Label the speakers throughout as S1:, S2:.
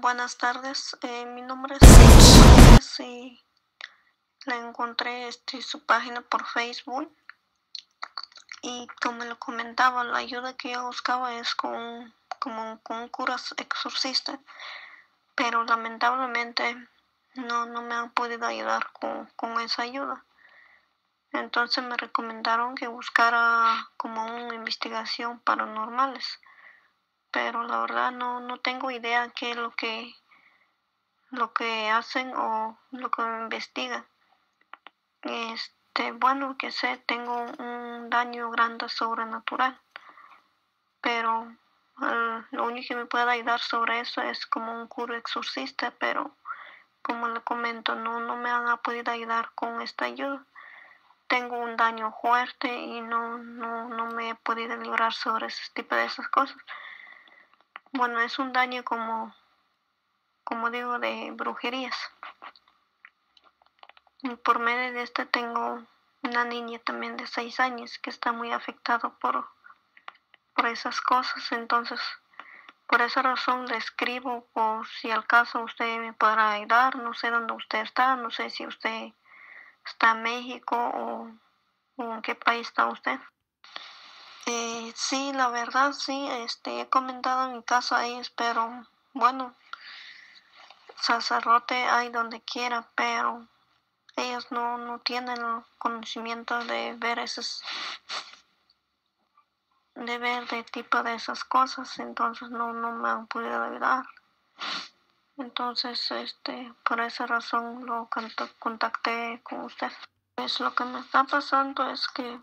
S1: Buenas tardes, eh, mi nombre es y la encontré este, su página por Facebook y como lo comentaba, la ayuda que yo buscaba es con, como con un curas exorcista, pero lamentablemente no, me han podido ayudar con, con esa ayuda. Entonces me recomendaron que buscara como una investigación paranormales pero la verdad no, tengo idea qué es lo que, lo que hacen o lo que investigan. Este, bueno, que sé, tengo un daño grande sobrenatural, pero ah, lo único que me puede ayudar sobre eso es como un cura exorcista, pero como le comento, no, me han podido ayudar con esta ayuda. Tengo un daño fuerte y no, no me he podido librar sobre ese tipo de esas cosas bueno, es un daño como, como digo, de brujerías. por medio de este tengo una niña también de seis años que está muy afectada por, por esas cosas. Entonces, por esa razón le escribo o si al caso usted me podrá ayudar. No sé dónde usted está, no sé si usted está en México o en qué país está usted. Eh, sí, la verdad, sí, este, he comentado en mi caso a ellos, pero bueno, sacerdote ahí donde quiera, pero ellos no, no tienen el conocimiento de ver esas de ver de tipo de esas cosas, entonces no, no me han podido ayudar. Entonces, este, por esa razón lo contacté con usted. Pues lo que me está pasando es que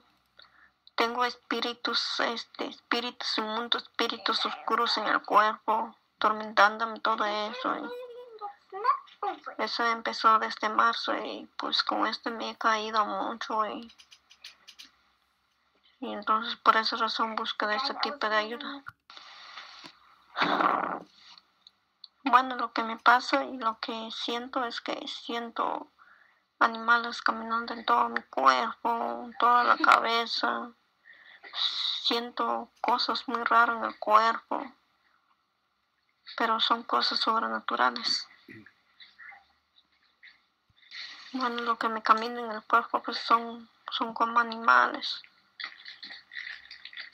S1: tengo espíritus, este, espíritus inmundos, espíritus oscuros en el cuerpo, tormentándome todo eso. eso empezó desde marzo y pues con esto me he caído mucho y, y entonces por esa razón busco de este tipo de ayuda. Bueno, lo que me pasa y lo que siento es que siento animales caminando en todo mi cuerpo, en toda la cabeza siento cosas muy raras en el cuerpo, pero son cosas sobrenaturales. Bueno, lo que me camina en el cuerpo pues son, son como animales.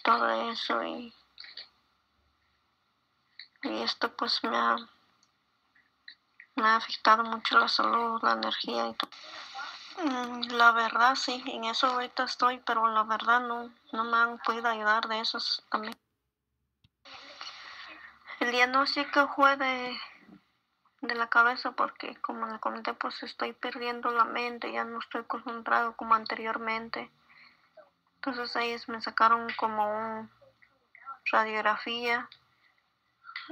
S1: Todo eso y, y esto pues me ha, me ha afectado mucho la salud, la energía y todo. Mm, la verdad, sí, en eso ahorita estoy, pero la verdad no, no me han podido ayudar de esos también. El diagnóstico fue de, la cabeza porque, como le comenté, pues estoy perdiendo la mente, ya no estoy concentrado como anteriormente. Entonces ellos me sacaron como una radiografía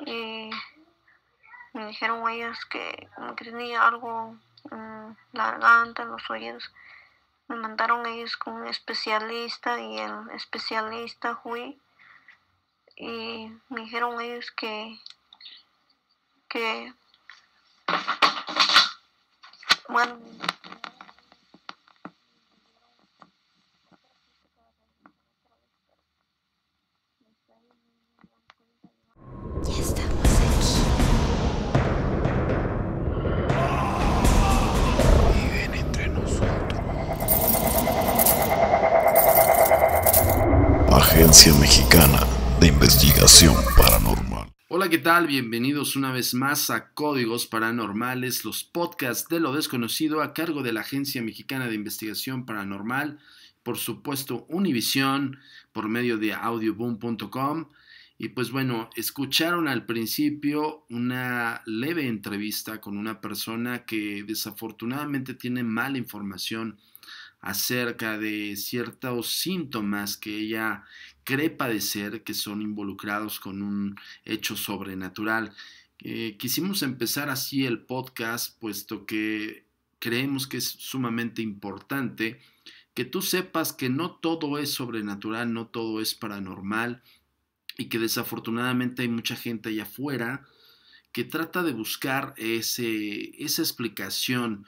S1: y me dijeron ellos que tenía algo... Mm, la garganta, los oídos. Me mandaron ellos con un especialista y el especialista fui y me dijeron ellos que, que bueno,
S2: Mexicana de Investigación Paranormal. Hola, ¿qué tal? Bienvenidos una vez más a Códigos Paranormales, los podcasts de lo desconocido a cargo de la Agencia Mexicana de Investigación Paranormal, por supuesto Univisión, por medio de audioboom.com. Y pues bueno, escucharon al principio una leve entrevista con una persona que desafortunadamente tiene mala información acerca de ciertos síntomas que ella cree padecer que son involucrados con un hecho sobrenatural. Eh, quisimos empezar así el podcast, puesto que creemos que es sumamente importante que tú sepas que no todo es sobrenatural, no todo es paranormal y que desafortunadamente hay mucha gente allá afuera que trata de buscar ese, esa explicación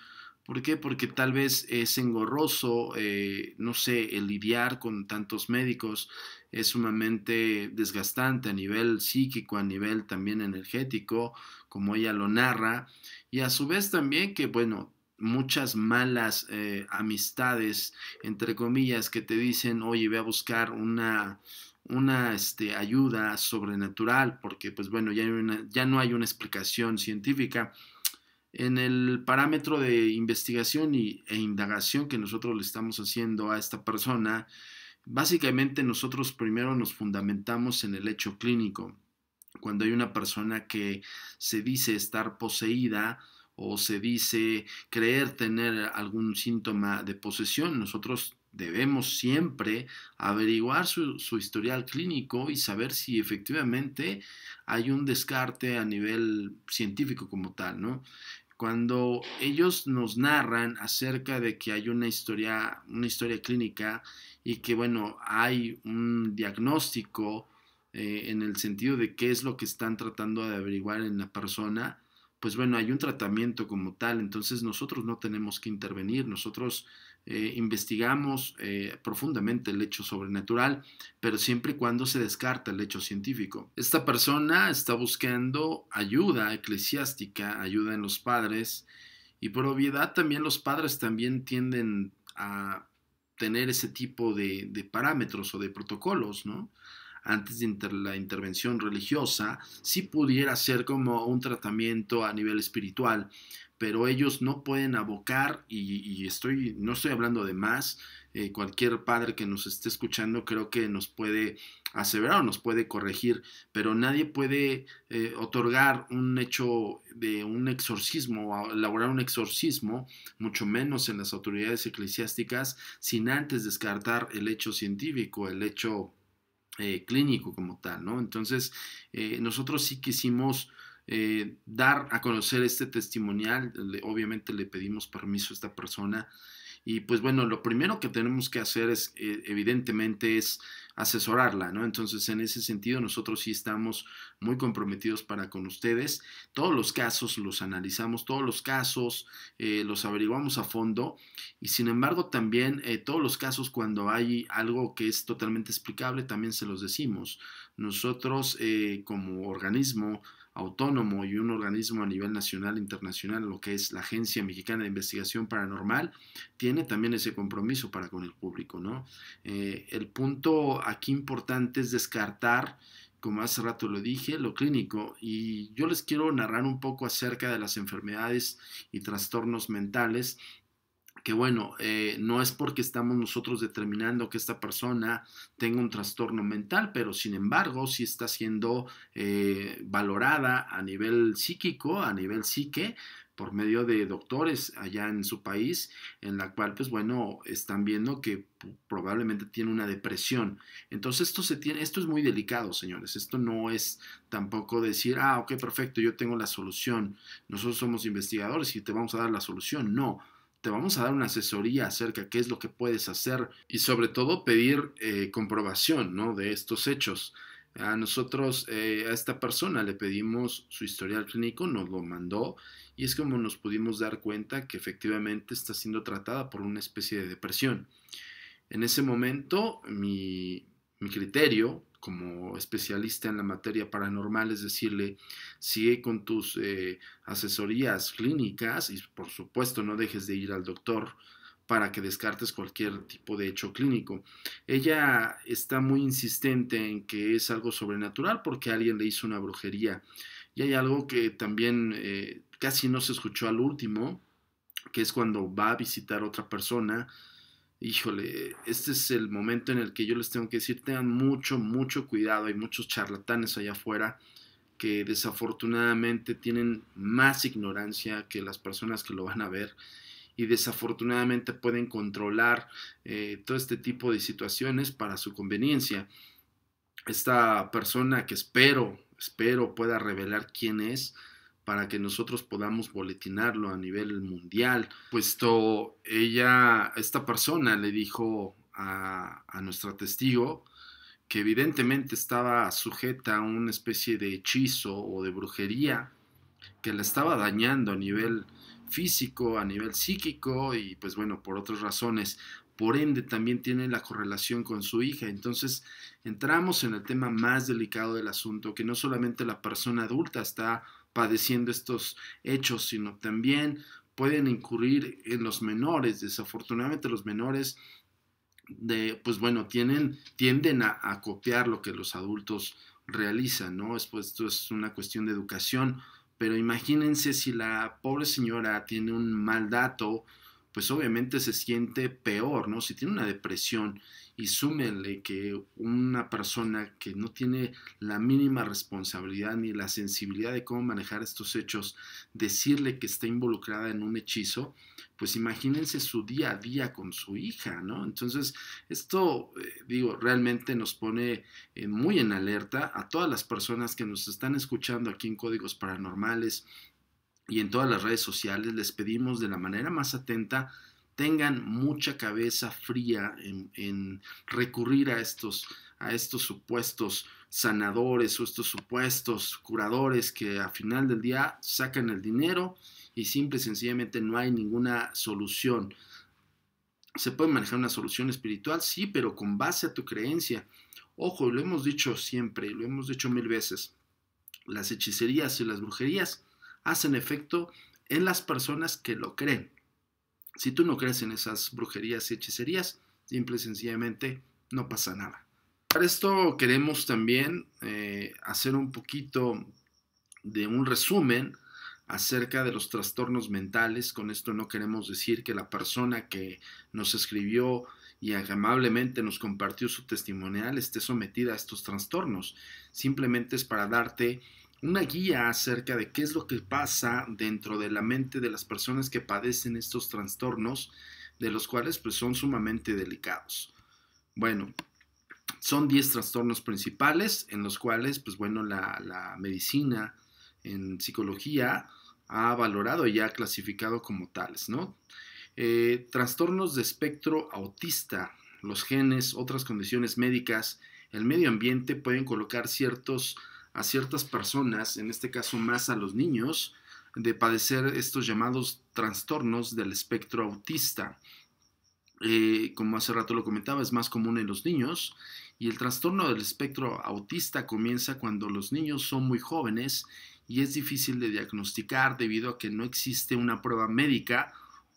S2: ¿Por qué? Porque tal vez es engorroso, eh, no sé, el lidiar con tantos médicos es sumamente desgastante a nivel psíquico, a nivel también energético, como ella lo narra, y a su vez también que, bueno, muchas malas eh, amistades, entre comillas, que te dicen, oye, voy a buscar una, una este, ayuda sobrenatural, porque pues bueno, ya, ya no hay una explicación científica en el parámetro de investigación y, e indagación que nosotros le estamos haciendo a esta persona, básicamente nosotros primero nos fundamentamos en el hecho clínico. Cuando hay una persona que se dice estar poseída o se dice creer tener algún síntoma de posesión, nosotros debemos siempre averiguar su, su, historial clínico y saber si efectivamente hay un descarte a nivel científico como tal, ¿no? Cuando ellos nos narran acerca de que hay una historia, una historia clínica y que, bueno, hay un diagnóstico eh, en el sentido de qué es lo que están tratando de averiguar en la persona, pues bueno, hay un tratamiento como tal, entonces nosotros no tenemos que intervenir, nosotros eh, investigamos eh, profundamente el hecho sobrenatural, pero siempre y cuando se descarta el hecho científico. Esta persona está buscando ayuda eclesiástica, ayuda en los padres, y por obviedad también los padres también tienden a tener ese tipo de, de parámetros o de protocolos, ¿no? antes de la intervención religiosa, sí pudiera ser como un tratamiento a nivel espiritual, pero ellos no pueden abocar, y, estoy, no estoy hablando de más, eh, cualquier padre que nos esté escuchando creo que nos puede aseverar o nos puede corregir, pero nadie puede eh, otorgar un hecho de un exorcismo o elaborar un exorcismo, mucho menos en las autoridades eclesiásticas, sin antes descartar el hecho científico, el hecho eh, clínico como tal, ¿no? Entonces, eh, nosotros sí quisimos eh, dar a conocer este testimonial, obviamente le pedimos permiso a esta persona y pues bueno, lo primero que tenemos que hacer es, eh, evidentemente, es asesorarla, ¿no? Entonces, en ese sentido, nosotros sí estamos muy comprometidos para con ustedes. Todos los casos los analizamos, todos los casos eh, los averiguamos a fondo y sin embargo también eh, todos los casos cuando hay algo que es totalmente explicable, también se los decimos. Nosotros como organismo autónomo y un organismo a nivel nacional e internacional, lo que es la Agencia Mexicana de Investigación Paranormal, tiene también ese compromiso para con el público, ¿no? Eh, el punto aquí importante es descartar, como hace rato lo dije, lo clínico. Y yo les quiero narrar un poco acerca de las enfermedades y trastornos mentales que bueno, eh, no es porque estamos nosotros determinando que esta persona tenga un trastorno mental, pero sin embargo sí está siendo eh, valorada a nivel psíquico, a nivel psique, por medio de doctores allá en su país, en la cual, pues bueno, están viendo que probablemente tiene una depresión. Entonces, esto, se tiene, esto es muy delicado, señores. Esto no es tampoco decir, ah, ok, perfecto, yo tengo la solución. Nosotros somos investigadores y te vamos a dar la solución. No, te vamos a dar una asesoría acerca de qué es lo que puedes hacer y sobre todo pedir eh, comprobación de estos hechos. A nosotros, eh, a esta persona le pedimos su historial clínico, nos lo mandó y es como nos pudimos dar cuenta que efectivamente está siendo tratada por una especie de depresión. En ese momento, mi, mi criterio como especialista en la materia paranormal, es decirle, sigue con tus eh, asesorías clínicas y por supuesto no dejes de ir al doctor para que descartes cualquier tipo de hecho clínico. Ella está muy insistente en que es algo sobrenatural porque alguien le hizo una brujería. Y hay algo que también eh, casi no se escuchó al último, que es cuando va a visitar a otra persona híjole, este es el momento en el que yo les tengo que decir, tengan mucho, mucho cuidado, hay muchos charlatanes allá afuera que desafortunadamente tienen más ignorancia que las personas que lo van a ver y desafortunadamente pueden controlar eh, todo este tipo de situaciones para su conveniencia. Esta persona que espero, espero pueda revelar quién es, para que nosotros podamos boletinarlo a nivel mundial, puesto ella, esta persona le dijo a, a nuestra testigo que evidentemente estaba sujeta a una especie de hechizo o de brujería que la estaba dañando a nivel físico, a nivel psíquico y pues bueno, por otras razones. Por ende, también tiene la correlación con su hija. Entonces, entramos en el tema más delicado del asunto, que no solamente la persona adulta está padeciendo estos hechos, sino también pueden incurrir en los menores. Desafortunadamente los menores de, pues bueno, tienen, tienden a, a, copiar lo que los adultos realizan, ¿no? Pues, esto es una cuestión de educación, pero imagínense si la pobre señora tiene un mal dato, pues obviamente se siente peor, ¿no? Si tiene una depresión y súmenle que una persona que no tiene la mínima responsabilidad ni la sensibilidad de cómo manejar estos hechos, decirle que está involucrada en un hechizo, pues imagínense su día a día con su hija, ¿no? Entonces, esto, eh, digo, realmente nos pone eh, muy en alerta a todas las personas que nos están escuchando aquí en Códigos Paranormales, y en todas las redes sociales, les pedimos de la manera más atenta, tengan mucha cabeza fría en, recurrir a estos, a estos supuestos sanadores o estos supuestos curadores que a final del día sacan el dinero y simple sencillamente no hay ninguna solución. Se puede manejar una solución espiritual, sí, pero con base a tu creencia. Ojo, lo hemos dicho siempre, lo hemos dicho mil veces. Las hechicerías y las brujerías hacen efecto en las personas que lo creen. Si tú no crees en esas brujerías y hechicerías, simple y sencillamente no pasa nada. Para esto queremos también eh, hacer un poquito de un resumen acerca de los trastornos mentales. Con esto no queremos decir que la persona que nos escribió y amablemente nos compartió su testimonial esté sometida a estos trastornos. Simplemente es para darte una guía acerca de qué es lo que pasa dentro de la mente de las personas que padecen estos trastornos, de los cuales pues son sumamente delicados. Bueno, son 10 trastornos principales en los cuales pues bueno, la, medicina en psicología ha valorado y ha clasificado como tales, ¿no? Eh, trastornos de espectro autista, los genes, otras condiciones médicas, el medio ambiente pueden colocar ciertos a ciertas personas, en este caso más a los niños, de padecer estos llamados trastornos del espectro autista. Eh, como hace rato lo comentaba, es más común en los niños y el trastorno del espectro autista comienza cuando los niños son muy jóvenes y es difícil de diagnosticar debido a que no existe una prueba médica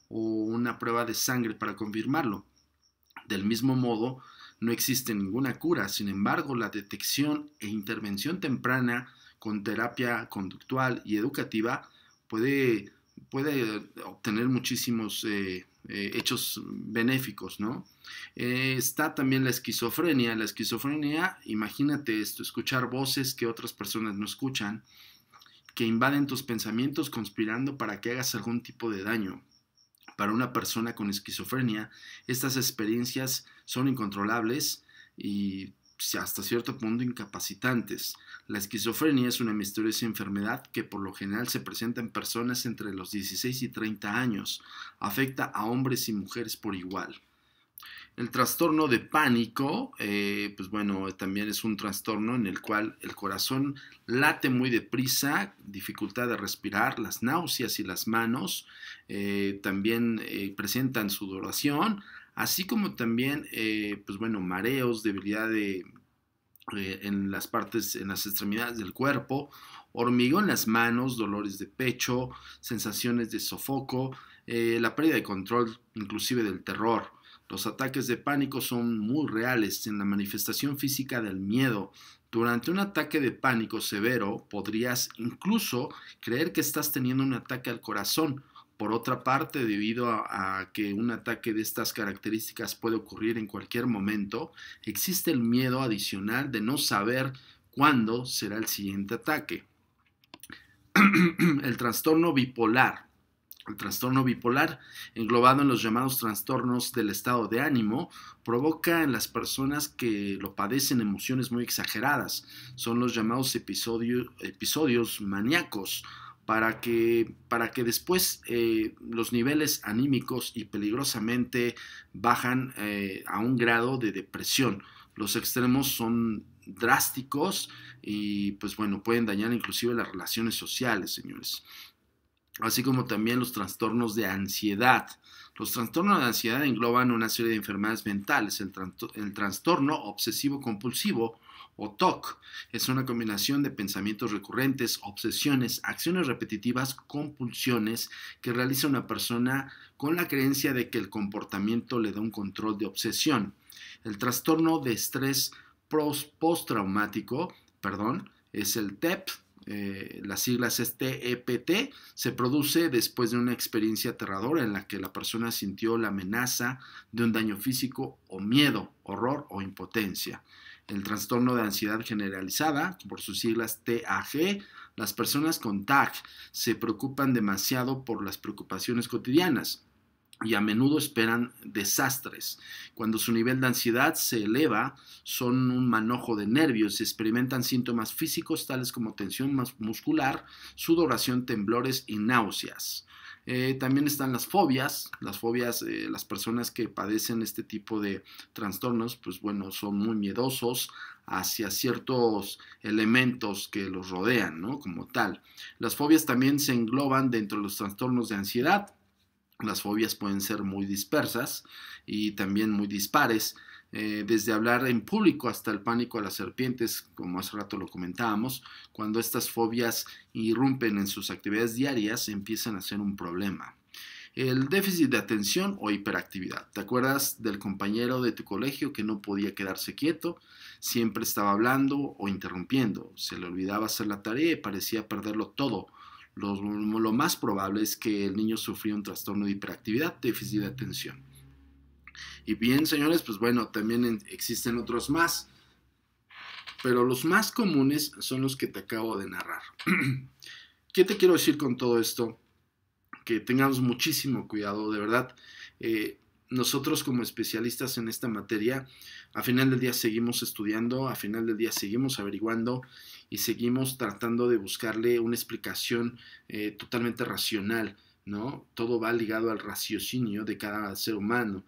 S2: o una prueba de sangre para confirmarlo. Del mismo modo, no existe ninguna cura, sin embargo, la detección e intervención temprana con terapia conductual y educativa puede, puede obtener muchísimos eh, eh, hechos benéficos, ¿no? Eh, está también la esquizofrenia. La esquizofrenia, imagínate esto, escuchar voces que otras personas no escuchan, que invaden tus pensamientos conspirando para que hagas algún tipo de daño. Para una persona con esquizofrenia, estas experiencias son incontrolables y hasta cierto punto incapacitantes. La esquizofrenia es una misteriosa enfermedad que por lo general se presenta en personas entre los 16 y 30 años. Afecta a hombres y mujeres por igual. El trastorno de pánico, eh, pues bueno, también es un trastorno en el cual el corazón late muy deprisa, dificultad de respirar, las náuseas y las manos eh, también presentan eh, presentan sudoración, así como también, eh, pues bueno, mareos, debilidad eh, en las partes, en las extremidades del cuerpo, hormigón en las manos, dolores de pecho, sensaciones de sofoco, eh, la pérdida de control, inclusive del terror. Los ataques de pánico son muy reales en la manifestación física del miedo. Durante un ataque de pánico severo podrías incluso creer que estás teniendo un ataque al corazón por otra parte, debido a, que un ataque de estas características puede ocurrir en cualquier momento, existe el miedo adicional de no saber cuándo será el siguiente ataque. el trastorno bipolar. El trastorno bipolar, englobado en los llamados trastornos del estado de ánimo, provoca en las personas que lo padecen emociones muy exageradas. Son los llamados episodios maníacos para que, después eh, los niveles anímicos y peligrosamente bajan eh, a un grado de depresión. Los extremos son drásticos y pues bueno, pueden dañar inclusive las relaciones sociales, señores. Así como también los trastornos de ansiedad. Los trastornos de ansiedad engloban una serie de enfermedades mentales, el trastorno obsesivo compulsivo, o TOC. Es una combinación de pensamientos recurrentes, obsesiones, acciones repetitivas, compulsiones que realiza una persona con la creencia de que el comportamiento le da un control de obsesión. El trastorno de estrés postraumático, perdón, es el TEP, eh, las siglas es TEPT, e se produce después de una experiencia aterradora en la que la persona sintió la amenaza de un daño físico o miedo, horror o impotencia el trastorno de ansiedad generalizada, por sus siglas TAG, las personas con TAG se preocupan demasiado por las preocupaciones cotidianas y a menudo esperan desastres. Cuando su nivel de ansiedad se eleva, son un manojo de nervios, experimentan síntomas físicos tales como tensión muscular, sudoración, temblores y náuseas. Eh, también están las fobias. Las fobias, eh, las personas que padecen este tipo de trastornos, pues bueno, son muy miedosos hacia ciertos elementos que los rodean, ¿no? Como tal. Las fobias también se engloban dentro de los trastornos de ansiedad. Las fobias pueden ser muy dispersas y también muy dispares. Eh, desde hablar en público hasta el pánico a las serpientes, como hace rato lo comentábamos, cuando estas fobias irrumpen en sus actividades diarias, empiezan a ser un problema. El déficit de atención o hiperactividad. ¿Te acuerdas del compañero de tu colegio que no podía quedarse quieto? Siempre estaba hablando o interrumpiendo. Se le olvidaba hacer la tarea y parecía perderlo todo. Lo, más probable es que el niño sufría un trastorno de hiperactividad, déficit de atención. Y bien, señores, pues bueno, también existen otros más. Pero los más comunes son los que te acabo de narrar. ¿Qué te quiero decir con todo esto? Que tengamos muchísimo cuidado, de verdad. Eh, nosotros como especialistas en esta materia, a final del día seguimos estudiando, a final del día seguimos averiguando y seguimos tratando de buscarle una explicación eh, totalmente racional, ¿no? Todo va ligado al raciocinio de cada ser humano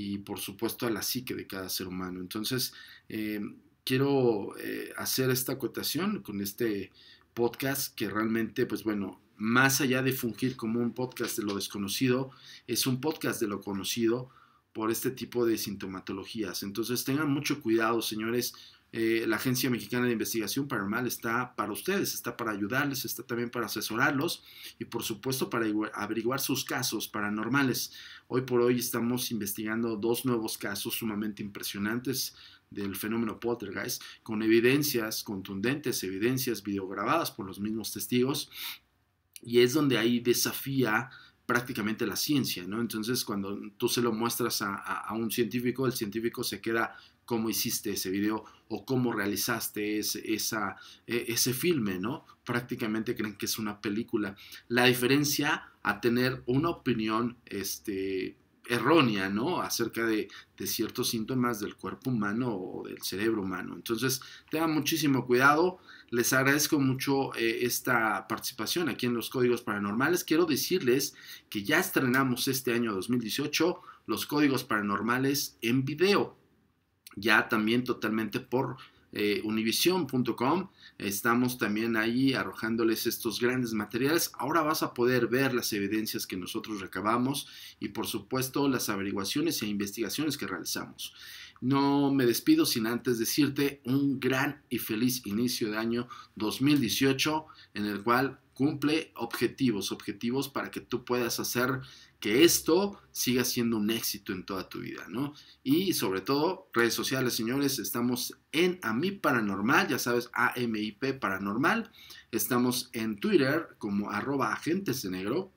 S2: y por supuesto a la psique de cada ser humano. Entonces, eh, quiero eh, hacer esta acotación con este podcast que realmente, pues bueno, más allá de fungir como un podcast de lo desconocido, es un podcast de lo conocido por este tipo de sintomatologías. Entonces, tengan mucho cuidado, señores eh, la Agencia Mexicana de Investigación Paranormal está para ustedes, está para ayudarles, está también para asesorarlos y por supuesto para averiguar sus casos paranormales. Hoy por hoy estamos investigando dos nuevos casos sumamente impresionantes del fenómeno poltergeist con evidencias contundentes, evidencias videograbadas por los mismos testigos y es donde ahí desafía prácticamente la ciencia, ¿no? Entonces, cuando tú se lo muestras a, un científico, el científico se queda cómo hiciste ese video o cómo realizaste ese, esa, e, ese filme, ¿no? Prácticamente creen que es una película. La diferencia a tener una opinión este, errónea, ¿no? Acerca de, ciertos síntomas del cuerpo humano o del cerebro humano. Entonces, tengan muchísimo cuidado. Les agradezco mucho eh, esta participación aquí en los Códigos Paranormales. Quiero decirles que ya estrenamos este año 2018 los Códigos Paranormales en video ya también totalmente por eh, univision.com. Estamos también ahí arrojándoles estos grandes materiales. Ahora vas a poder ver las evidencias que nosotros recabamos y por supuesto las averiguaciones e investigaciones que realizamos. No me despido sin antes decirte un gran y feliz inicio de año 2018 en el cual Cumple objetivos, objetivos para que tú puedas hacer que esto siga siendo un éxito en toda tu vida, ¿no? Y sobre todo, redes sociales, señores, estamos en A Paranormal, ya sabes, AMIP Paranormal. Estamos en Twitter como arroba agentes de negro,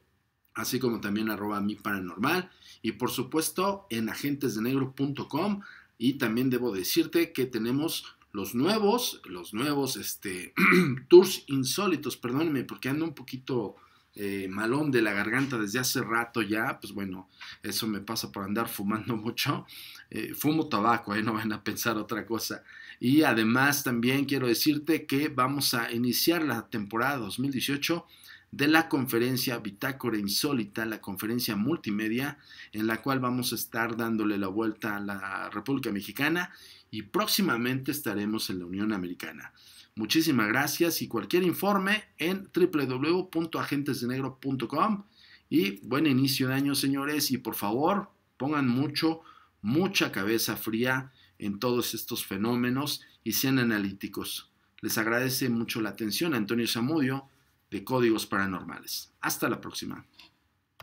S2: así como también arroba mi paranormal. Y por supuesto, en agentesdenegro.com. Y también debo decirte que tenemos los nuevos, los nuevos este, tours insólitos, perdónenme porque ando un poquito eh, malón de la garganta desde hace rato ya, pues bueno, eso me pasa por andar fumando mucho, eh, fumo tabaco, ahí no van a pensar otra cosa. Y además también quiero decirte que vamos a iniciar la temporada 2018 de la conferencia Bitácora Insólita, la conferencia multimedia, en la cual vamos a estar dándole la vuelta a la República Mexicana y próximamente estaremos en la Unión Americana. Muchísimas gracias y cualquier informe en www.agentesdenegro.com y buen inicio de año señores y por favor pongan mucho, mucha cabeza fría en todos estos fenómenos y sean analíticos. Les agradece mucho la atención Antonio Zamudio de Códigos Paranormales. Hasta la próxima.